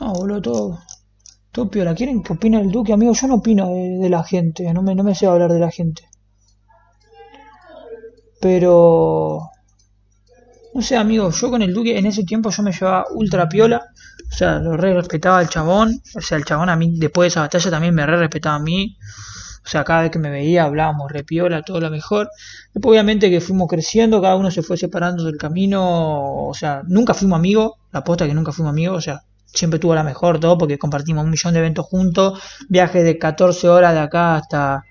No, boludo, todo. Todo piola. ¿Quieren que opine el Duque, amigo? Yo no opino de, la gente. No me, no me sé hablar de la gente. Pero. No sé, amigo. Yo con el Duque en ese tiempo yo me llevaba ultra piola. O sea, lo re respetaba el chabón. O sea, el chabón a mí después de esa batalla también me re respetaba a mí. O sea, cada vez que me veía hablábamos re piola, todo lo mejor. Después, obviamente, que fuimos creciendo, cada uno se fue separando del camino. O sea, nunca fuimos amigos. La aposta que nunca fuimos amigos. O sea, siempre tuvo la mejor todo porque compartimos un millón de eventos juntos, viajes de 14 horas de acá hasta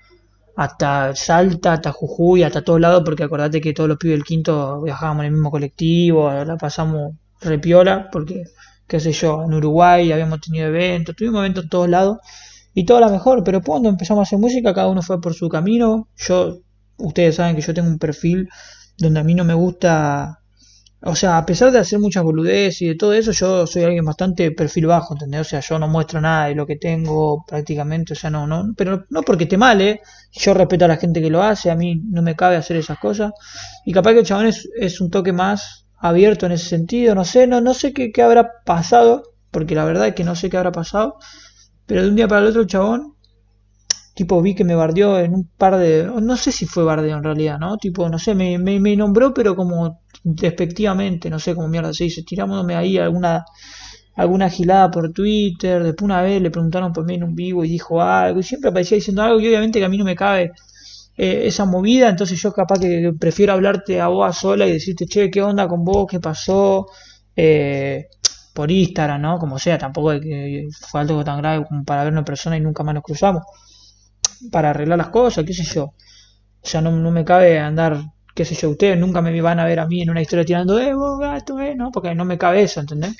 hasta Salta, hasta Jujuy, hasta todos lados, porque acordate que todos los pibes del quinto viajábamos en el mismo colectivo, la pasamos repiola, porque, qué sé yo, en Uruguay habíamos tenido eventos, tuvimos eventos en todos lados, y todo la mejor, pero cuando empezamos a hacer música, cada uno fue por su camino, yo, ustedes saben que yo tengo un perfil donde a mí no me gusta o sea, a pesar de hacer muchas boludeces y de todo eso, yo soy alguien bastante perfil bajo, ¿entendés? O sea, yo no muestro nada de lo que tengo prácticamente, o sea, no, no, pero no porque esté mal, ¿eh? Yo respeto a la gente que lo hace, a mí no me cabe hacer esas cosas. Y capaz que el chabón es, un toque más abierto en ese sentido, no sé, no, no sé qué, habrá pasado, porque la verdad es que no sé qué habrá pasado, pero de un día para el otro el chabón tipo vi que me bardeó en un par de no sé si fue bardeo en realidad no tipo no sé me, me, me nombró pero como respectivamente no sé cómo mierda se dice, tirándome ahí alguna alguna gilada por Twitter, después una vez le preguntaron por mí en un vivo y dijo algo, y siempre aparecía diciendo algo, y obviamente que a mí no me cabe eh, esa movida, entonces yo capaz que prefiero hablarte a vos sola y decirte, che, ¿qué onda con vos? ¿Qué pasó? Eh, por Instagram, ¿no? Como sea, tampoco fue algo tan grave como para ver una persona y nunca más nos cruzamos, para arreglar las cosas, qué sé yo. O sea, no, no me cabe andar qué sé yo, ustedes nunca me van a ver a mí en una historia tirando, eh, vos gato, ah, no, porque no me cabe eso, ¿entendés?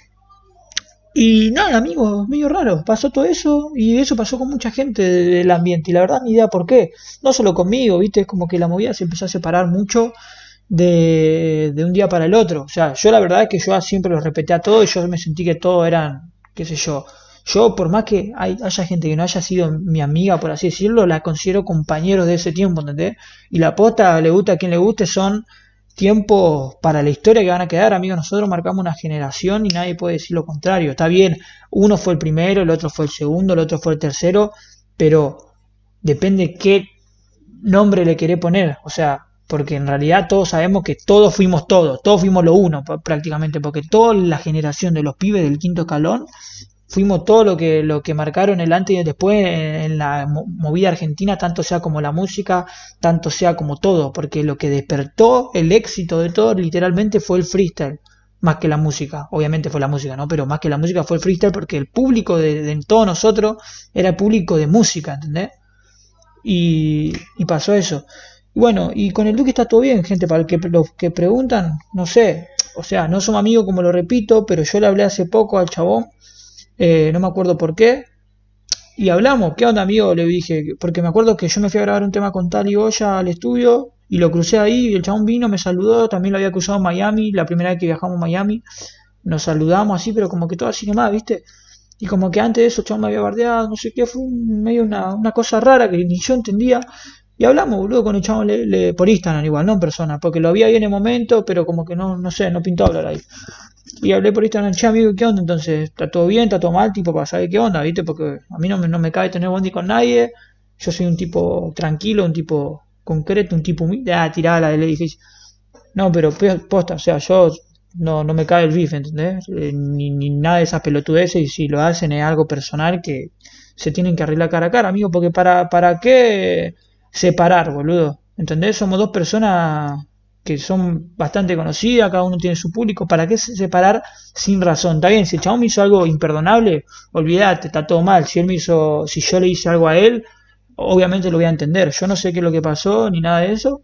Y nada, amigos, medio raro. Pasó todo eso y eso pasó con mucha gente del ambiente. Y la verdad, ni idea por qué. No solo conmigo, ¿viste? Es como que la movida se empezó a separar mucho de, de un día para el otro. O sea, yo la verdad es que yo siempre lo respeté a todos y yo me sentí que todos eran, qué sé yo, yo, por más que haya gente que no haya sido mi amiga, por así decirlo, la considero compañeros de ese tiempo, ¿entendés? Y la posta, le gusta a quien le guste, son tiempos para la historia que van a quedar, amigos. Nosotros marcamos una generación y nadie puede decir lo contrario. Está bien, uno fue el primero, el otro fue el segundo, el otro fue el tercero, pero depende qué nombre le querés poner. O sea, porque en realidad todos sabemos que todos fuimos todos, todos fuimos lo uno prácticamente, porque toda la generación de los pibes del quinto escalón fuimos todo lo que, lo que marcaron el antes y después en, la movida argentina, tanto sea como la música, tanto sea como todo, porque lo que despertó el éxito de todo literalmente fue el freestyle, más que la música, obviamente fue la música, ¿no? Pero más que la música fue el freestyle porque el público de, todos nosotros era el público de música, ¿entendés? Y, pasó eso. bueno, y con el Duque está todo bien, gente, para que, los que preguntan, no sé, o sea, no somos amigos como lo repito, pero yo le hablé hace poco al chabón eh, no me acuerdo por qué. Y hablamos, ¿qué onda amigo? Le dije, porque me acuerdo que yo me fui a grabar un tema con tal y Goya al estudio y lo crucé ahí, y el chabón vino, me saludó, también lo había cruzado en Miami, la primera vez que viajamos a Miami, nos saludamos así, pero como que todo así nomás, ¿viste? Y como que antes de eso el chabón me había bardeado, no sé qué, fue medio una, una cosa rara que ni yo entendía. Y hablamos, boludo, con el chabón por Instagram igual, no en persona, porque lo había ahí en el momento, pero como que no, no sé, no pintó hablar ahí y hablé por Instagram, che amigo, ¿qué onda? Entonces, ¿está todo bien? ¿Está todo mal? Tipo, para saber qué onda, ¿viste? Porque a mí no me, no me cae tener bondi con nadie. Yo soy un tipo tranquilo, un tipo concreto, un tipo humilde. Ah, tirada del edificio. No, pero posta, o sea, yo no, no me cae el bife, ¿entendés? Eh, ni, ni, nada de esas pelotudeces. Y si lo hacen es algo personal que se tienen que arreglar cara a cara, amigo. Porque para, para qué separar, boludo. ¿Entendés? Somos dos personas que son bastante conocidas, cada uno tiene su público, ¿para qué separar sin razón? Está bien, si el chabón me hizo algo imperdonable, olvídate, está todo mal. Si él me hizo, si yo le hice algo a él, obviamente lo voy a entender. Yo no sé qué es lo que pasó ni nada de eso.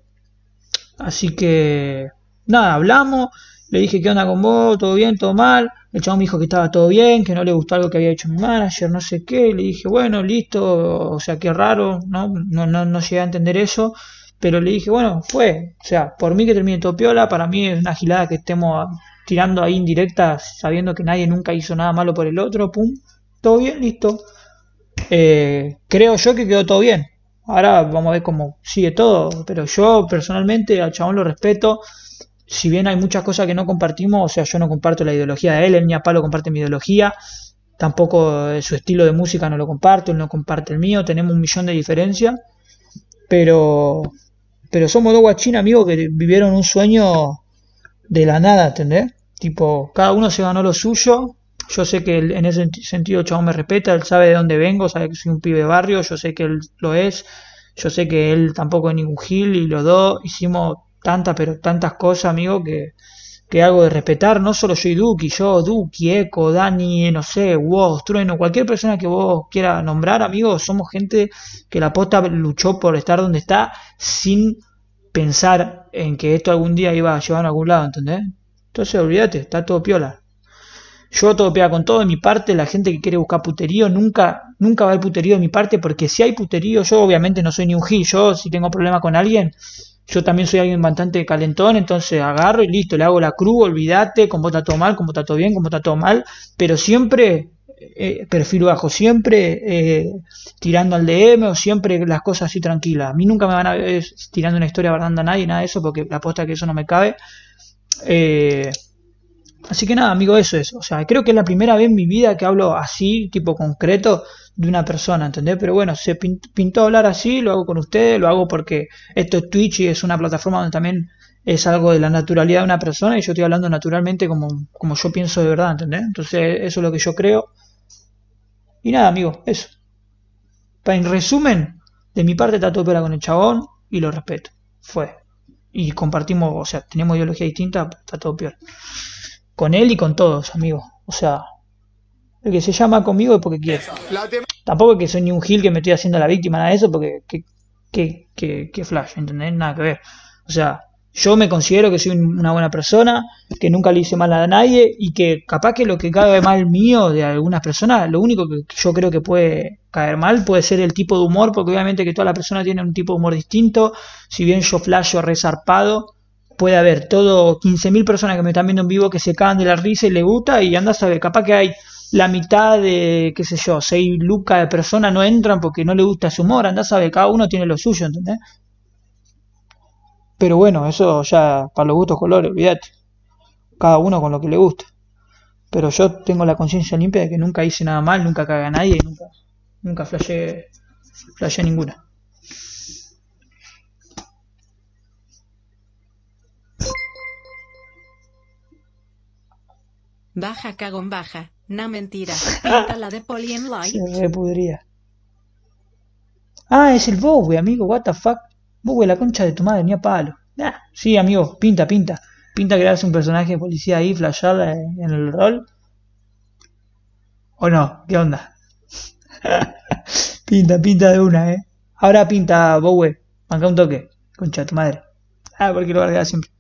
Así que nada, hablamos, le dije qué onda con vos, todo bien, todo mal. El chabón me dijo que estaba todo bien, que no le gustó algo que había hecho mi manager, no sé qué. Le dije, bueno, listo, o sea, qué raro, no, no, no, no llegué a entender eso. Pero le dije, bueno, fue. O sea, por mí que termine todo piola, para mí es una gilada que estemos ah, tirando ahí indirectas, sabiendo que nadie nunca hizo nada malo por el otro, pum, todo bien, listo. Eh, creo yo que quedó todo bien. Ahora vamos a ver cómo sigue todo, pero yo personalmente al chabón lo respeto. Si bien hay muchas cosas que no compartimos, o sea, yo no comparto la ideología de él, él ni a palo comparte mi ideología, tampoco eh, su estilo de música no lo comparto, él no comparte el mío, tenemos un millón de diferencias, pero pero somos dos guachines, amigos, que vivieron un sueño de la nada, ¿entendés? Tipo, cada uno se ganó lo suyo. Yo sé que en ese sentido el chabón me respeta, él sabe de dónde vengo, sabe que soy un pibe de barrio, yo sé que él lo es, yo sé que él tampoco es ningún gil y los dos hicimos tantas, pero tantas cosas, amigo, que que hago de respetar, no solo soy Duki, yo, Duki, Eco, Dani, eh, no sé, vos, Trueno, cualquier persona que vos quiera nombrar, amigos, somos gente que la posta luchó por estar donde está sin pensar en que esto algún día iba a llevar a algún lado, ¿entendés? Entonces olvídate, está todo piola. Yo todo piola con todo de mi parte, la gente que quiere buscar puterío, nunca, nunca va a haber puterío de mi parte, porque si hay puterío, yo obviamente no soy ni un gil, yo si tengo problema con alguien, yo también soy alguien bastante calentón, entonces agarro y listo, le hago la cruz, olvídate, como está todo mal, como está todo bien, como está todo mal, pero siempre eh, perfil bajo, siempre eh, tirando al DM o siempre las cosas así tranquilas. A mí nunca me van a ver eh, tirando una historia barrando a nadie, nada de eso, porque la es que eso no me cabe. así que nada, amigo, eso es. O sea, creo que es la primera vez en mi vida que hablo así, tipo concreto, de una persona, ¿entendés? Pero bueno, se pintó hablar así, lo hago con ustedes, lo hago porque esto es Twitch y es una plataforma donde también es algo de la naturalidad de una persona y yo estoy hablando naturalmente como, como yo pienso de verdad, ¿entendés? Entonces eso es lo que yo creo. Y nada, amigo, eso. En resumen, de mi parte todo peor con el chabón y lo respeto. Fue. Y compartimos, o sea, tenemos ideología distinta, está todo peor. Con él y con todos, amigo. O sea, el que se llama conmigo es porque quiere. Tampoco es que soy ni un gil que me estoy haciendo la víctima, nada de eso, porque qué qué qué flash, ¿entendés? Nada que ver. O sea, yo me considero que soy una buena persona, que nunca le hice mal a nadie y que capaz que lo que cae mal mío de algunas personas, lo único que yo creo que puede caer mal puede ser el tipo de humor, porque obviamente que toda la persona tiene un tipo de humor distinto, si bien yo flasho resarpado, puede haber todo 15.000 personas que me están viendo en vivo que se cagan de la risa y le gusta y anda a saber, capaz que hay la mitad de, qué sé yo, seis lucas de personas no entran porque no le gusta su humor, anda sabe, cada uno tiene lo suyo, ¿entendés? Pero bueno, eso ya para los gustos colores, olvídate. Cada uno con lo que le gusta. Pero yo tengo la conciencia limpia de que nunca hice nada mal, nunca caga a nadie, nunca, nunca flashé, ninguna. Baja cagón baja. No mentira, pinta la de Polly en Light. Se Ah, es el Bowie, amigo, what the fuck. Bowie, la concha de tu madre, ni a palo. sí, amigo, pinta, pinta. Pinta crearse un personaje de policía ahí, flashearla eh, en el rol. ¿O no? ¿Qué onda? pinta, pinta de una, eh. Ahora pinta Bowie, manca un toque, concha de tu madre. Ah, porque lo guardaba siempre.